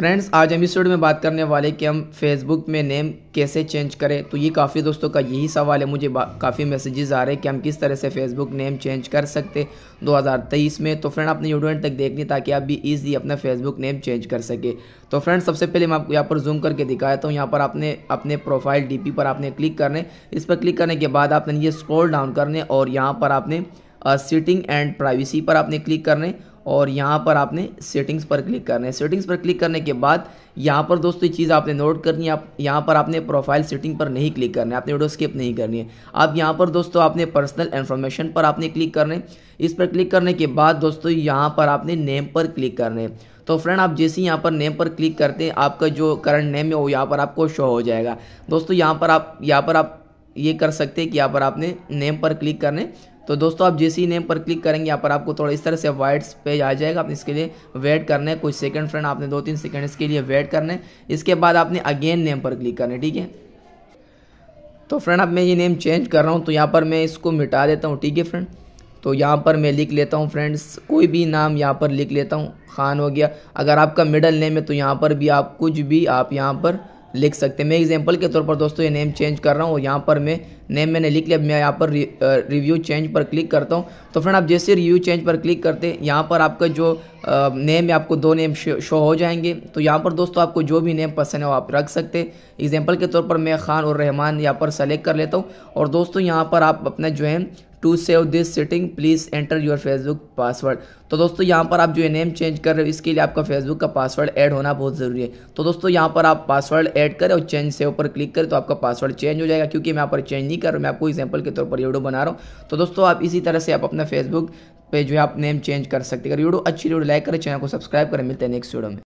friends आज हम इस वीडियो में बात करने वाले कि हम फेसबुक में नेम कैसे चेंज करें तो ये काफ़ी दोस्तों का यही सवाल है मुझे काफ़ी मैसेजेस आ रहे हैं कि हम किस तरह से फेसबुक नेम चेंज कर सकते 2023 में तो फ्रेंड आपने वीडियो तक देखनी ताकि आप भी ईजी अपना फेसबुक नेम चेंज कर सके तो फ्रेंड सबसे पहले मैं आपको यहाँ पर जूम करके दिखाया था यहाँ पर आपने अपने प्रोफाइल डी पर आपने क्लिक करने इस पर क्लिक करने के बाद आपने ये स्क्रोल डाउन करने और यहाँ पर आपने सेटिंग एंड प्राइवेसी पर आपने क्लिक करना है और यहाँ पर आपने सेटिंग्स पर क्लिक करना है सेटिंग्स पर क्लिक करने के बाद यहाँ पर दोस्तों ये चीज़ आपने नोट करनी है आप यहाँ पर आपने प्रोफाइल सेटिंग पर नहीं क्लिक करना है आपने वीडियो स्किप नहीं करनी है आप यहाँ पर दोस्तों आपने पर्सनल इन्फॉर्मेशन पर आपने क्लिक करना है इस पर क्लिक करने के बाद दोस्तों यहाँ पर आपने नेम पर क्लिक करना है तो फ्रेंड आप जैसे ही यहाँ पर नेम पर क्लिक करते हैं आपका जो करंट नेम है वो यहाँ पर आपको शो हो जाएगा दोस्तों यहाँ पर आप यहाँ पर आप ये कर सकते हैं कि यहाँ पर आपने नेम पर क्लिक करने तो दोस्तों आप जैसे ही नेम पर क्लिक करेंगे यहाँ पर आपको थोड़ा इस तरह से वाइट्स पेज आ जाएगा आपने इसके लिए वेट करना है कुछ सेकंड फ्रेंड आपने दो तीन सेकंड इसके लिए वेट करना है इसके बाद आपने अगेन नेम पर क्लिक करना है ठीक है तो फ्रेंड अब मैं ये नेम चेंज कर रहा हूँ तो यहाँ पर मैं इसको मिटा देता हूँ ठीक है फ्रेंड तो यहाँ पर मैं लिख लेता हूँ फ्रेंड्स कोई भी नाम यहाँ पर लिख लेता हूँ खान हो गया अगर आपका मिडल नेम है तो यहाँ पर भी आप कुछ भी आप यहाँ पर लिख सकते हैं मैं एग्जांपल के तौर पर दोस्तों ये नेम चेंज कर रहा हूँ और यहाँ पर मैं नेम मैंने लिख लिया मैं यहाँ पर रिव्यू चेंज पर क्लिक करता हूँ तो फ्रेंड आप जैसे रिव्यू चेंज पर क्लिक करते हैं यहाँ पर आपका जो नेम है आपको दो नेम शो हो जाएंगे तो यहाँ पर दोस्तों आपको जो भी नेम पसंद है वो आप रख सकते हैं एग्जाम्पल के तौर पर मैं खान और रहमान यहाँ पर सेलेक्ट कर लेता हूँ और दोस्तों यहाँ पर आप अपना जो है to save this setting please enter your Facebook password तो दोस्तों यहाँ पर आप जो नेम चेंज कर रहे हो इसके लिए आपका फेसबुक का पासवर्ड ऐड होना बहुत ज़रूरी है तो दोस्तों यहाँ पर आप पासवर्ड ऐड करें और चेंज सेव पर क्लिक करें तो आपका पासवर्ड चेंज हो जाएगा क्योंकि मैं यहाँ पर चेंज नहीं कर रहा मैं आपको एग्जाम्पल के तौर पर वीडियो बना रहा हूँ तो दोस्तों आप इसी तरह से आप अपना फेसबुक पे जो है आप नेम चेंज कर सकते हैं अगर वीडियो अच्छी वीडियो लाइक तो करें चैनल को सब्सक्राइब करें मिलते हैं नेक्स्ट वीडियो में